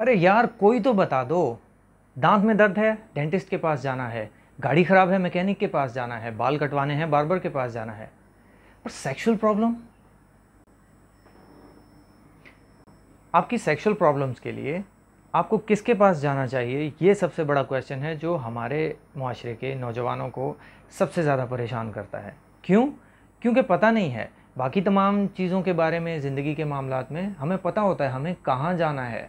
अरे यार कोई तो बता दो दांत में दर्द है डेंटिस्ट के पास जाना है गाड़ी ख़राब है मैकेनिक के पास जाना है बाल कटवाने हैं बार्बर के पास जाना है और सेक्सुअल प्रॉब्लम आपकी सेक्सुअल प्रॉब्लम्स के लिए आपको किसके पास जाना चाहिए ये सबसे बड़ा क्वेश्चन है जो हमारे माशरे के नौजवानों को सबसे ज़्यादा परेशान करता है क्यों क्योंकि पता नहीं है बाकी तमाम चीज़ों के बारे में ज़िंदगी के मामला में हमें पता होता है हमें कहाँ जाना है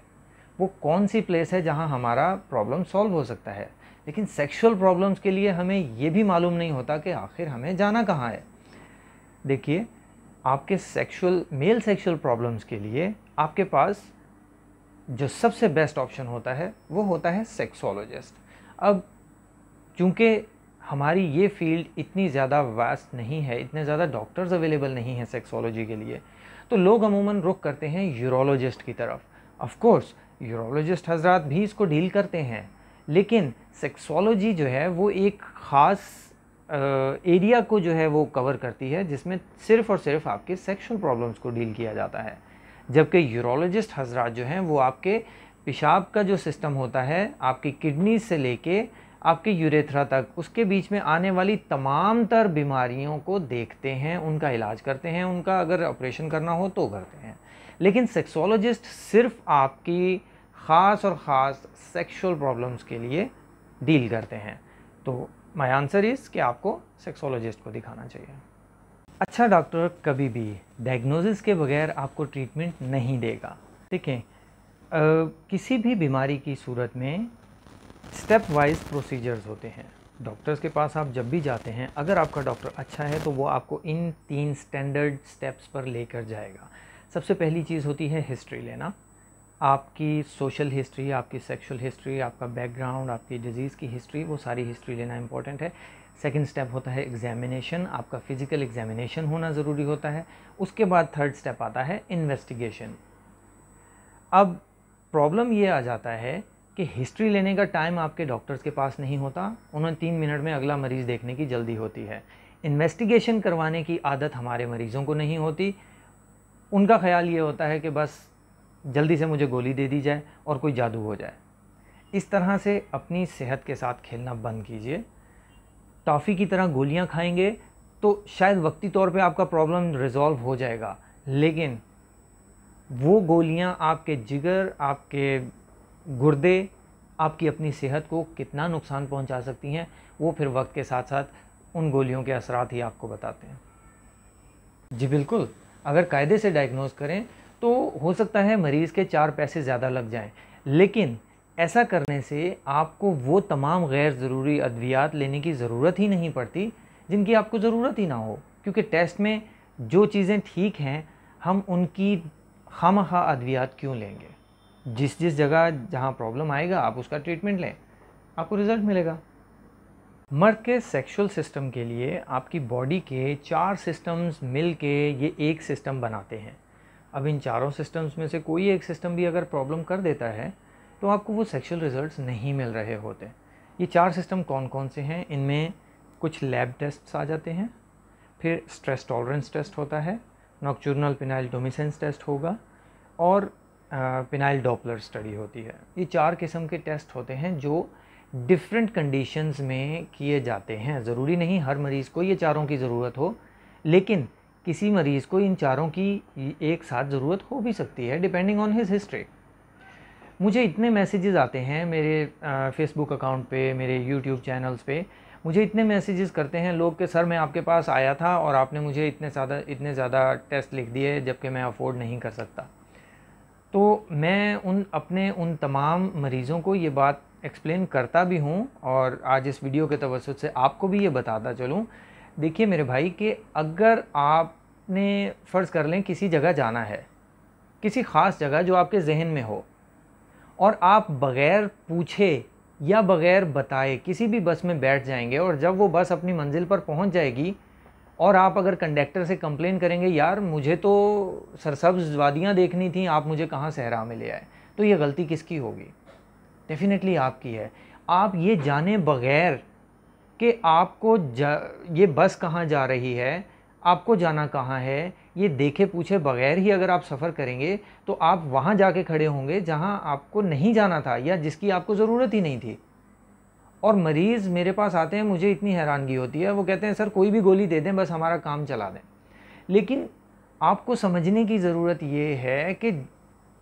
वो कौन सी प्लेस है जहाँ हमारा प्रॉब्लम सॉल्व हो सकता है लेकिन सेक्सुअल प्रॉब्लम्स के लिए हमें ये भी मालूम नहीं होता कि आखिर हमें जाना कहाँ है देखिए आपके सेक्सुअल मेल सेक्सुअल प्रॉब्लम्स के लिए आपके पास जो सबसे बेस्ट ऑप्शन होता है वो होता है सेक्सोलॉजिस्ट अब चूँकि हमारी ये फील्ड इतनी ज़्यादा वास्ट नहीं है इतने ज़्यादा डॉक्टर्स अवेलेबल नहीं हैं सेक्सोलॉजी के लिए तो लोग अमूमन रुख करते हैं यूरोलॉजिस्ट की तरफ ऑफ़ कोर्स यूरोलॉजिस्ट हजरात भी इसको डील करते हैं लेकिन सेक्सोलॉजी जो है वो एक ख़ास एरिया को जो है वो कवर करती है जिसमें सिर्फ़ और सिर्फ आपके सेक्शुअल प्रॉब्लम्स को डील किया जाता है जबकि यूरोलॉजिस्ट हजरात जो हैं वो आपके पेशाब का जो सिस्टम होता है आपकी किडनी से लेके आपके यूरेथ्रा तक उसके बीच में आने वाली तमाम तर बीमारियों को देखते हैं उनका इलाज करते हैं उनका अगर ऑपरेशन करना हो तो करते हैं लेकिन सेक्सोलॉजिस्ट सिर्फ आपकी ख़ास और ख़ास सेक्सुअल प्रॉब्लम्स के लिए डील करते हैं तो माय आंसर इज़ कि आपको सेक्सोलॉजिस्ट को दिखाना चाहिए अच्छा डॉक्टर कभी भी डायग्नोसिस के बगैर आपको ट्रीटमेंट नहीं देगा ठीक है किसी भी बीमारी की सूरत में स्टेप वाइज प्रोसीजर्स होते हैं डॉक्टर्स के पास आप जब भी जाते हैं अगर आपका डॉक्टर अच्छा है तो वो आपको इन तीन स्टैंडर्ड स्टेप्स पर लेकर जाएगा सबसे पहली चीज़ होती है हिस्ट्री लेना आपकी सोशल हिस्ट्री आपकी सेक्सुअल हिस्ट्री आपका बैकग्राउंड आपकी डिज़ीज़ की हिस्ट्री वो सारी हिस्ट्री लेना इंपॉर्टेंट है सेकेंड स्टेप होता है एग्जामिनेशन आपका फ़िज़िकल एग्जामिनेशन होना ज़रूरी होता है उसके बाद थर्ड स्टेप आता है इन्वेस्टिगेशन अब प्रॉब्लम ये आ जाता है कि हिस्ट्री लेने का टाइम आपके डॉक्टर्स के पास नहीं होता उन्हें तीन मिनट में अगला मरीज़ देखने की जल्दी होती है इन्वेस्टिगेशन करवाने की आदत हमारे मरीज़ों को नहीं होती उनका ख्याल ये होता है कि बस जल्दी से मुझे गोली दे दी जाए और कोई जादू हो जाए इस तरह से अपनी सेहत के साथ खेलना बंद कीजिए टॉफ़ी की तरह गोलियां खाएंगे तो शायद वक्ती तौर पे आपका प्रॉब्लम रिज़ॉल्व हो जाएगा लेकिन वो गोलियां आपके जिगर आपके गुर्दे आपकी अपनी सेहत को कितना नुकसान पहुंचा सकती हैं वो फिर वक्त के साथ साथ उन गोलियों के असरात ही आपको बताते हैं जी बिल्कुल अगर कायदे से डायग्नोज करें तो हो सकता है मरीज़ के चार पैसे ज़्यादा लग जाएं लेकिन ऐसा करने से आपको वो तमाम गैर ज़रूरी अद्वियात लेने की ज़रूरत ही नहीं पड़ती जिनकी आपको ज़रूरत ही ना हो क्योंकि टेस्ट में जो चीज़ें ठीक हैं हम उनकी खाम खा अद्वियात क्यों लेंगे जिस जिस जगह जहाँ प्रॉब्लम आएगा आप उसका ट्रीटमेंट लें आपको रिज़ल्ट मिलेगा मर्द के सेक्सुअल सिस्टम के लिए आपकी बॉडी के चार सिस्टम्स मिल के ये एक सिस्टम बनाते हैं अब इन चारों सिस्टम्स में से कोई एक सिस्टम भी अगर प्रॉब्लम कर देता है तो आपको वो सेक्सुअल रिजल्ट्स नहीं मिल रहे होते ये चार सिस्टम कौन कौन से हैं इनमें कुछ लैब टेस्ट्स आ जाते हैं फिर स्ट्रेस टॉलरेंस टेस्ट होता है नॉक्चूर्नल पिनाइल डोमिसेंस टेस्ट होगा और पिनाइल डॉपलर स्टडी होती है ये चार किस्म के टेस्ट होते हैं जो डिफरेंट कंडीशंस में किए जाते हैं ज़रूरी नहीं हर मरीज़ को ये चारों की ज़रूरत हो लेकिन किसी मरीज़ को इन चारों की एक साथ ज़रूरत हो भी सकती है डिपेंडिंग ऑन हिज हिस्ट्री मुझे इतने मैसेजेस आते हैं मेरे फेसबुक अकाउंट पे मेरे यूट्यूब चैनल्स पे मुझे इतने मैसेजेस करते हैं लोग के सर मैं आपके पास आया था और आपने मुझे इतने ज़्यादा इतने ज़्यादा टेस्ट लिख दिए जबकि मैं अफोर्ड नहीं कर सकता तो मैं उन अपने उन तमाम मरीज़ों को ये बात एक्सप्लेन करता भी हूँ और आज इस वीडियो के तवसत से आपको भी ये बताता चलूँ देखिए मेरे भाई कि अगर आपने फ़र्ज़ कर लें किसी जगह जाना है किसी ख़ास जगह जो आपके जहन में हो और आप बग़ैर पूछे या बग़ैर बताए किसी भी बस में बैठ जाएंगे और जब वो बस अपनी मंजिल पर पहुंच जाएगी और आप अगर कंडक्टर से कंप्लेन करेंगे यार मुझे तो सरसब्ज वादियाँ देखनी थी आप मुझे कहाँ सहरा में ले आए तो ये गलती किसकी होगी डेफिनेटली आपकी है आप ये जाने बगैर कि आपको जा ये बस कहाँ जा रही है आपको जाना कहाँ है ये देखे पूछे बगैर ही अगर आप सफ़र करेंगे तो आप वहाँ के खड़े होंगे जहाँ आपको नहीं जाना था या जिसकी आपको ज़रूरत ही नहीं थी और मरीज़ मेरे पास आते हैं मुझे इतनी हैरानगी होती है वो कहते हैं सर कोई भी गोली दे दें बस हमारा काम चला दें लेकिन आपको समझने की ज़रूरत ये है कि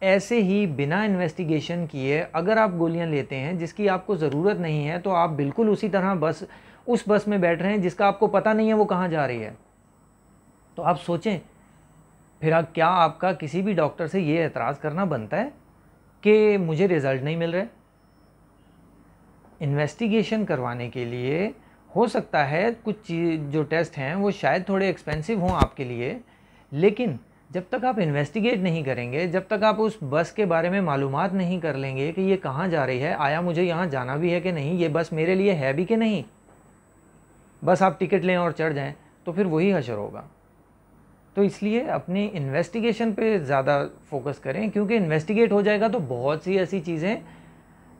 ऐसे ही बिना इन्वेस्टिगेशन किए अगर आप गोलियां लेते हैं जिसकी आपको ज़रूरत नहीं है तो आप बिल्कुल उसी तरह बस उस बस में बैठ रहे हैं जिसका आपको पता नहीं है वो कहाँ जा रही है तो आप सोचें फिर आप क्या आपका किसी भी डॉक्टर से ये एतराज़ करना बनता है कि मुझे रिज़ल्ट नहीं मिल रहे इन्वेस्टिगेशन करवाने के लिए हो सकता है कुछ चीज़ जो टेस्ट हैं वो शायद थोड़े एक्सपेंसिव हों आपके लिए लेकिन जब तक आप इन्वेस्टिगेट नहीं करेंगे जब तक आप उस बस के बारे में मालूम नहीं कर लेंगे कि ये कहाँ जा रही है आया मुझे यहाँ जाना भी है कि नहीं ये बस मेरे लिए है भी कि नहीं बस आप टिकट लें और चढ़ जाएं तो फिर वही हशर होगा तो इसलिए अपनी इन्वेस्टिगेशन पे ज़्यादा फोकस करें क्योंकि इन्वेस्टिगेट हो जाएगा तो बहुत सी ऐसी चीज़ें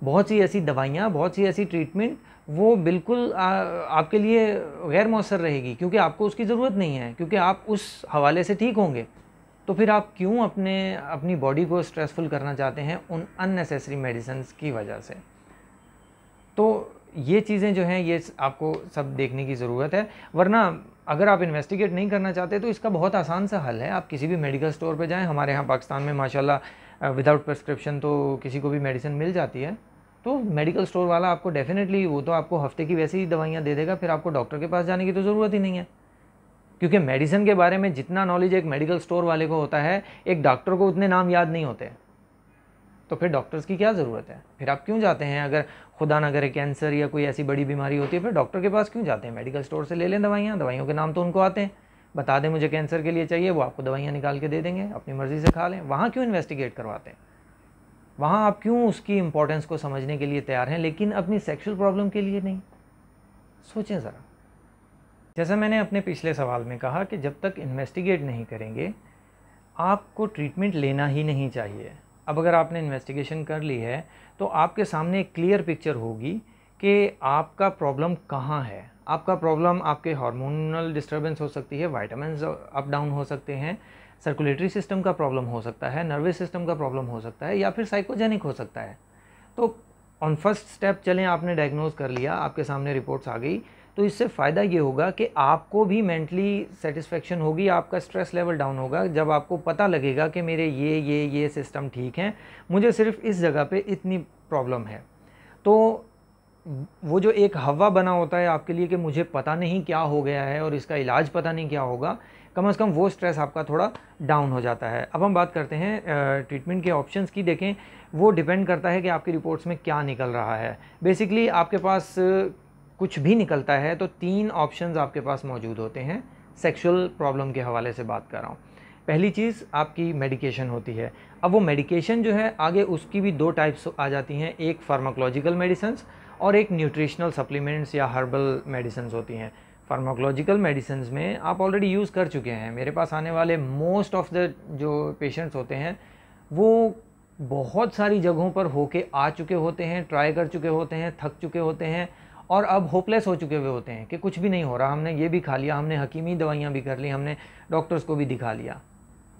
बहुत सी ऐसी दवाइयाँ बहुत सी ऐसी ट्रीटमेंट वो बिल्कुल आ, आपके लिए गैर मौसर रहेगी क्योंकि आपको उसकी ज़रूरत नहीं है क्योंकि आप उस हवाले से ठीक होंगे तो फिर आप क्यों अपने अपनी बॉडी को स्ट्रेसफुल करना चाहते हैं उन अननेसेसरी मेडिसिन की वजह से तो ये चीज़ें जो हैं ये आपको सब देखने की ज़रूरत है वरना अगर आप इन्वेस्टिगेट नहीं करना चाहते तो इसका बहुत आसान सा हल है आप किसी भी मेडिकल स्टोर पर जाएँ हमारे यहाँ पाकिस्तान में माशाला विदाउट प्रस्क्रिप्शन तो किसी को भी मेडिसिन मिल जाती है तो मेडिकल स्टोर वाला आपको डेफिनेटली वो तो आपको हफ्ते की वैसे ही दवाइयाँ दे देगा फिर आपको डॉक्टर के पास जाने की तो ज़रूरत ही नहीं है क्योंकि मेडिसिन के बारे में जितना नॉलेज एक मेडिकल स्टोर वाले को होता है एक डॉक्टर को उतने नाम याद नहीं होते तो फिर डॉक्टर्स की क्या ज़रूरत है फिर आप क्यों जाते हैं अगर खुदा ना करे कैंसर या कोई ऐसी बड़ी बीमारी होती है फिर डॉक्टर के पास क्यों जाते हैं मेडिकल स्टोर से ले लें दवाइयाँ दवाइयों के नाम तो उनको आते हैं बता दें मुझे कैंसर के लिए चाहिए वो आपको दवाइयाँ निकाल के दे देंगे अपनी मर्ज़ी से खा लें वहाँ क्यों इन्वेस्टिगेट करवाते हैं वहाँ आप क्यों उसकी इंपॉर्टेंस को समझने के लिए तैयार हैं लेकिन अपनी सेक्शुअल प्रॉब्लम के लिए नहीं सोचें ज़रा जैसा मैंने अपने पिछले सवाल में कहा कि जब तक इन्वेस्टिगेट नहीं करेंगे आपको ट्रीटमेंट लेना ही नहीं चाहिए अब अगर आपने इन्वेस्टिगेशन कर ली है तो आपके सामने एक क्लियर पिक्चर होगी कि आपका प्रॉब्लम कहाँ है आपका प्रॉब्लम आपके हार्मोनल डिस्टर्बेंस हो सकती है वाइटामिन अप डाउन हो सकते हैं सर्कुलेटरी सिस्टम का प्रॉब्लम हो सकता है नर्वस सिस्टम का प्रॉब्लम हो सकता है या फिर साइकोजेनिक हो सकता है तो ऑन फर्स्ट स्टेप चलें आपने डायग्नोज कर लिया आपके सामने रिपोर्ट्स आ गई तो इससे फ़ायदा ये होगा कि आपको भी मेंटली सेटिस्फेक्शन होगी आपका स्ट्रेस लेवल डाउन होगा जब आपको पता लगेगा कि मेरे ये ये ये सिस्टम ठीक हैं मुझे सिर्फ इस जगह पे इतनी प्रॉब्लम है तो वो जो एक हवा बना होता है आपके लिए कि मुझे पता नहीं क्या हो गया है और इसका इलाज पता नहीं क्या होगा कम अज़ कम वो स्ट्रेस आपका थोड़ा डाउन हो जाता है अब हम बात करते हैं ट्रीटमेंट के ऑप्शंस की देखें वो डिपेंड करता है कि आपकी रिपोर्ट्स में क्या निकल रहा है बेसिकली आपके पास कुछ भी निकलता है तो तीन ऑप्शन आपके पास मौजूद होते हैं सेक्शुअल प्रॉब्लम के हवाले से बात कर रहा हूँ पहली चीज़ आपकी मेडिकेशन होती है अब वो मेडिकेशन जो है आगे उसकी भी दो टाइप्स आ जाती हैं एक फार्माकोलॉजिकल मेडिसन्स और एक न्यूट्रिशनल सप्लीमेंट्स या हर्बल मेडिसन्स होती हैं फार्माकोलॉजिकल मेडिसन में आप ऑलरेडी यूज़ कर चुके हैं मेरे पास आने वाले मोस्ट ऑफ द जो पेशेंट्स होते हैं वो बहुत सारी जगहों पर होके आ चुके होते हैं ट्राई कर चुके होते हैं थक चुके होते हैं और अब होपलेस हो चुके हुए होते हैं कि कुछ भी नहीं हो रहा हमने ये भी खा लिया हमने हकीमी दवाइयाँ भी कर ली हमने डॉक्टर्स को भी दिखा लिया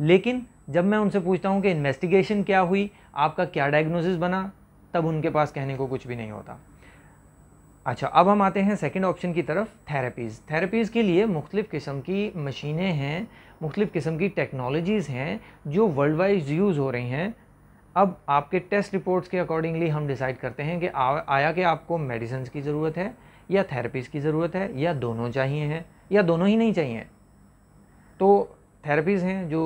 लेकिन जब मैं उनसे पूछता हूँ कि इन्वेस्टिगेशन क्या हुई आपका क्या डायग्नोसिस बना तब उनके पास कहने को कुछ भी नहीं होता अच्छा अब हम आते हैं सेकेंड ऑप्शन की तरफ थेरेपीज़ थेरेपीज़ के लिए मुख्तलिफ़ किस्म की मशीनें हैं मुख्तलिफ़ किस्म की टेक्नोलॉजीज़ हैं जो वर्ल्ड वाइज यूज़ हो रही हैं अब आपके टेस्ट रिपोर्ट्स के अकॉर्डिंगली हम डिसाइड करते हैं कि आ, आया कि आपको मेडिसिन की ज़रूरत है या थेरेपीज़ की ज़रूरत है या दोनों चाहिए हैं या दोनों ही नहीं चाहिए तो थेरेपीज़ हैं जो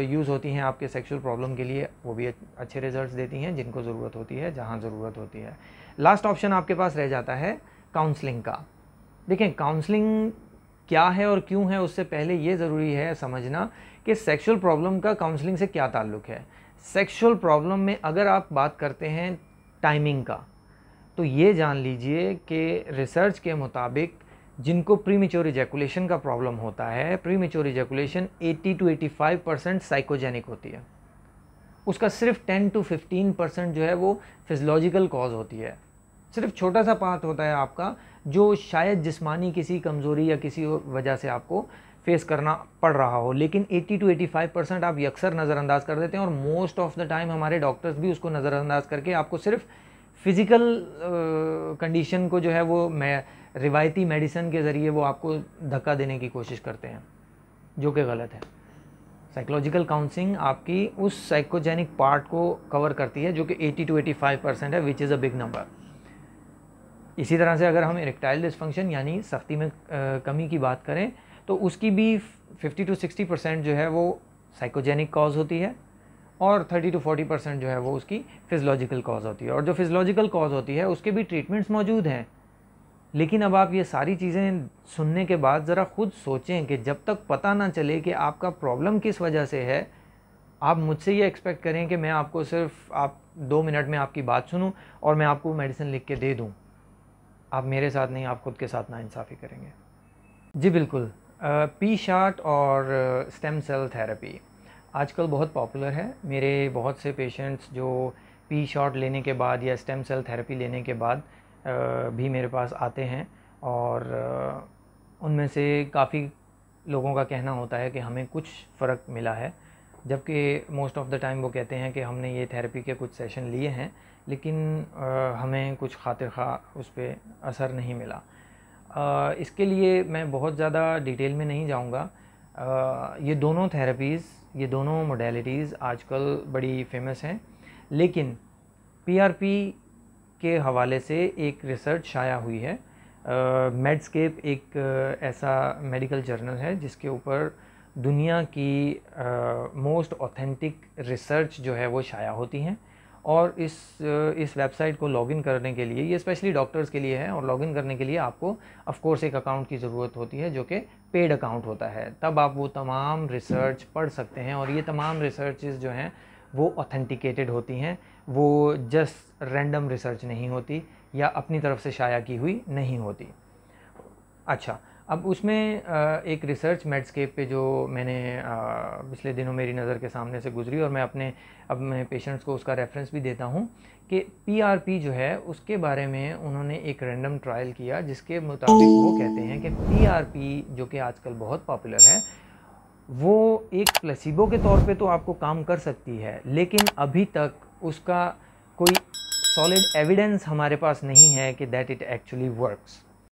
यूज़ होती हैं आपके सेक्सुअल प्रॉब्लम के लिए वो भी अच्छे रिजल्ट्स देती हैं जिनको ज़रूरत होती है जहाँ ज़रूरत होती है लास्ट ऑप्शन आपके पास रह जाता है काउंसलिंग का देखें काउंसलिंग क्या है और क्यों है उससे पहले ये ज़रूरी है समझना कि सेक्सुअल प्रॉब्लम का काउंसलिंग से क्या ताल्लुक़ है सेक्सुअल प्रॉब्लम में अगर आप बात करते हैं टाइमिंग का तो ये जान लीजिए कि रिसर्च के मुताबिक जिनको प्री मेच्योर इजैकुलेशन का प्रॉब्लम होता है premature ejaculation 80 to 85 percent psychogenic होती है उसका सिर्फ 10 टू 15 परसेंट जो है वो फिजलॉजिकल कॉज होती है सिर्फ छोटा सा पार्ट होता है आपका जो शायद जिस्मानी किसी कमज़ोरी या किसी वजह से आपको फेस करना पड़ रहा हो लेकिन 80 टू 85 परसेंट आप अक्सर नज़रअंदाज कर देते हैं और मोस्ट ऑफ द टाइम हमारे डॉक्टर्स भी उसको नज़रअंदाज करके आपको सिर्फ फिज़िकल कंडीशन को जो है वो मैं रिवायती मेडिसिन के ज़रिए वो आपको धक्का देने की कोशिश करते हैं जो कि गलत है साइकोलॉजिकल काउंसिलिंग आपकी उस साइकोजेनिक पार्ट को कवर करती है जो कि 80 टू 85 परसेंट है which is a big number इसी तरह से अगर हम इरेक्टाइल डिसफंक्शन यानी सख्ती में कमी की बात करें तो उसकी भी 50 टू 60 परसेंट जो है वो साइकोजेनिक कॉज होती है और 30 टू 40 परसेंट जो है वो उसकी फिजलॉजिकल कॉज होती है और जो फिजलॉजिकल कॉज होती है उसके भी ट्रीटमेंट्स मौजूद हैं लेकिन अब आप ये सारी चीज़ें सुनने के बाद ज़रा खुद सोचें कि जब तक पता ना चले कि आपका प्रॉब्लम किस वजह से है आप मुझसे ये एक्सपेक्ट करें कि मैं आपको सिर्फ आप दो मिनट में आपकी बात सुनूं और मैं आपको मेडिसिन लिख के दे दूं आप मेरे साथ नहीं आप खुद के साथ ना इंसाफ़ी करेंगे जी बिल्कुल पी शार्ट और स्टेम सेल थेरेपी आजकल बहुत पॉपुलर है मेरे बहुत से पेशेंट्स जो पी शॉट लेने के बाद या स्टेम सेल थेरेपी लेने के बाद भी मेरे पास आते हैं और उनमें से काफ़ी लोगों का कहना होता है कि हमें कुछ फ़र्क मिला है जबकि मोस्ट ऑफ़ द टाइम वो कहते हैं कि हमने ये थेरेपी के कुछ सेशन लिए हैं लेकिन हमें कुछ खातिर खा उस पर असर नहीं मिला इसके लिए मैं बहुत ज़्यादा डिटेल में नहीं जाऊँगा ये दोनों थेरेपीज़ ये दोनों मोडेलिटीज़ आजकल बड़ी फेमस हैं लेकिन पीआरपी के हवाले से एक रिसर्च शाया हुई है मेडस्केप uh, एक uh, ऐसा मेडिकल जर्नल है जिसके ऊपर दुनिया की मोस्ट ऑथेंटिक रिसर्च जो है वो शाया होती हैं और इस इस वेबसाइट को लॉगिन करने के लिए ये स्पेशली डॉक्टर्स के लिए है और लॉगिन करने के लिए आपको ऑफकोर्स एक अकाउंट की ज़रूरत होती है जो कि पेड अकाउंट होता है तब आप वो तमाम रिसर्च पढ़ सकते हैं और ये तमाम रिसर्चेज जो हैं वो ऑथेंटिकेटेड होती हैं वो जस्ट रैंडम रिसर्च नहीं होती या अपनी तरफ से शाया की हुई नहीं होती अच्छा अब उसमें एक रिसर्च मेडस्केप पे जो मैंने पिछले दिनों मेरी नज़र के सामने से गुजरी और मैं अपने अब मैं पेशेंट्स को उसका रेफरेंस भी देता हूँ कि पीआरपी जो है उसके बारे में उन्होंने एक रैंडम ट्रायल किया जिसके मुताबिक वो कहते हैं कि पीआरपी जो कि आजकल बहुत पॉपुलर है वो एक प्लसीबो के तौर पर तो आपको काम कर सकती है लेकिन अभी तक उसका कोई सॉलिड एविडेंस हमारे पास नहीं है कि दैट इट एक्चुअली वर्क्स